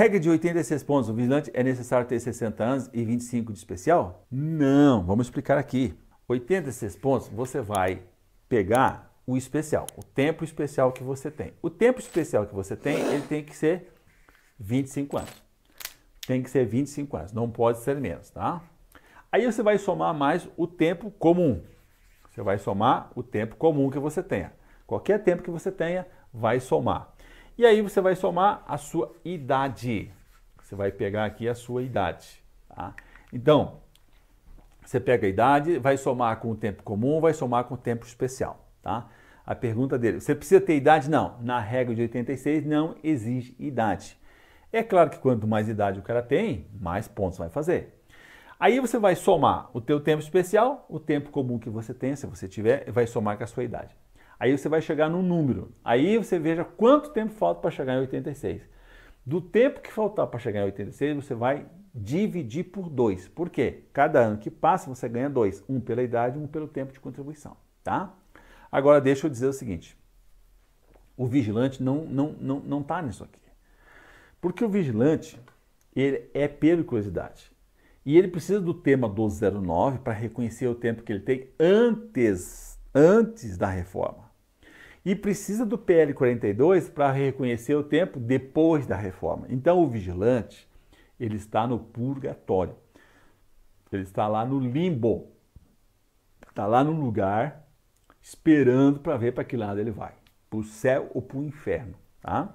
Regra de 86 pontos o vigilante é necessário ter 60 anos e 25 de especial? Não, vamos explicar aqui. 86 pontos você vai pegar o especial, o tempo especial que você tem. O tempo especial que você tem, ele tem que ser 25 anos. Tem que ser 25 anos, não pode ser menos, tá? Aí você vai somar mais o tempo comum. Você vai somar o tempo comum que você tenha. Qualquer tempo que você tenha, vai somar. E aí você vai somar a sua idade. Você vai pegar aqui a sua idade. Tá? Então, você pega a idade, vai somar com o tempo comum, vai somar com o tempo especial. Tá? A pergunta dele, você precisa ter idade? Não. Na regra de 86 não exige idade. É claro que quanto mais idade o cara tem, mais pontos vai fazer. Aí você vai somar o teu tempo especial, o tempo comum que você tem, se você tiver, vai somar com a sua idade. Aí você vai chegar num número. Aí você veja quanto tempo falta para chegar em 86. Do tempo que faltar para chegar em 86, você vai dividir por 2. Por quê? Cada ano que passa, você ganha 2. Um pela idade, um pelo tempo de contribuição. Tá? Agora, deixa eu dizer o seguinte. O vigilante não está não, não, não tá nisso aqui. Porque o vigilante ele é periculosidade. E ele precisa do tema 1209 para reconhecer o tempo que ele tem antes, antes da reforma e precisa do PL 42 para reconhecer o tempo depois da reforma. Então o vigilante, ele está no purgatório. Ele está lá no limbo. Está lá no lugar esperando para ver para que lado ele vai, para o céu ou para o inferno, tá?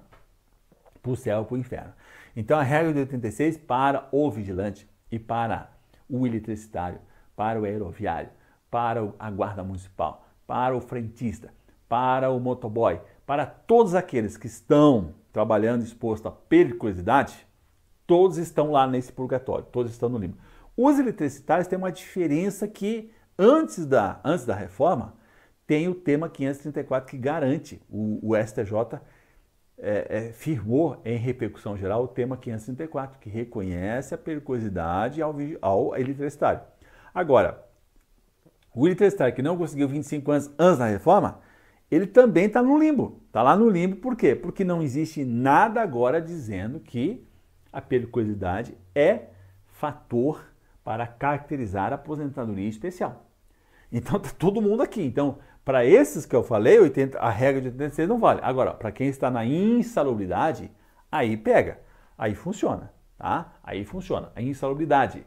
Para o céu ou para o inferno. Então a regra de 86 para o vigilante e para o eletricitário, para o aeroviário, para a guarda municipal, para o frentista, para o motoboy, para todos aqueles que estão trabalhando exposto à periculosidade, todos estão lá nesse purgatório, todos estão no limbo. Os eletricitários têm uma diferença que antes da, antes da reforma tem o tema 534 que garante, o, o STJ é, é, firmou em repercussão geral o tema 534, que reconhece a periculosidade ao, ao eletricitário. Agora, o eletricitário que não conseguiu 25 anos antes da reforma, ele também está no limbo. Está lá no limbo, por quê? Porque não existe nada agora dizendo que a periculosidade é fator para caracterizar a aposentadoria especial. Então está todo mundo aqui. Então, para esses que eu falei, 80, a regra de 86 não vale. Agora, para quem está na insalubridade, aí pega, aí funciona, tá? Aí funciona, a insalubridade,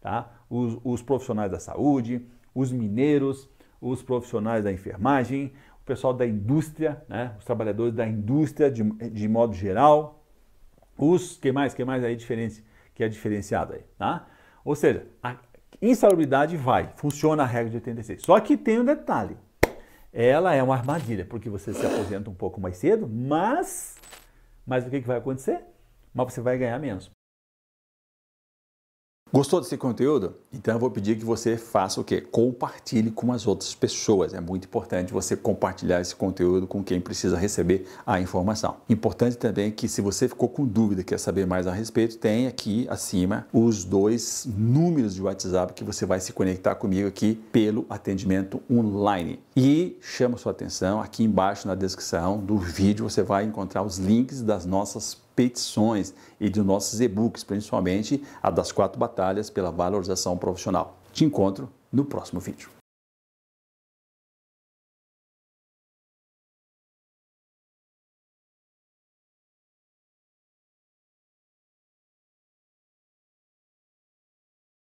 tá? Os, os profissionais da saúde, os mineiros, os profissionais da enfermagem, o pessoal da indústria, né? os trabalhadores da indústria de, de modo geral, os que mais, que mais aí diferente, que é diferenciado aí, tá? Ou seja, a insalubridade vai, funciona a regra de 86. Só que tem um detalhe, ela é uma armadilha, porque você se aposenta um pouco mais cedo, mas, mas o que, que vai acontecer? Mas você vai ganhar menos. Gostou desse conteúdo? Então eu vou pedir que você faça o quê? Compartilhe com as outras pessoas. É muito importante você compartilhar esse conteúdo com quem precisa receber a informação. Importante também que se você ficou com dúvida, quer saber mais a respeito, tem aqui acima os dois números de WhatsApp que você vai se conectar comigo aqui pelo atendimento online. E chamo sua atenção aqui embaixo na descrição do vídeo você vai encontrar os links das nossas petições e de nossos e-books, principalmente a das quatro batalhas pela valorização profissional. Te encontro no próximo vídeo.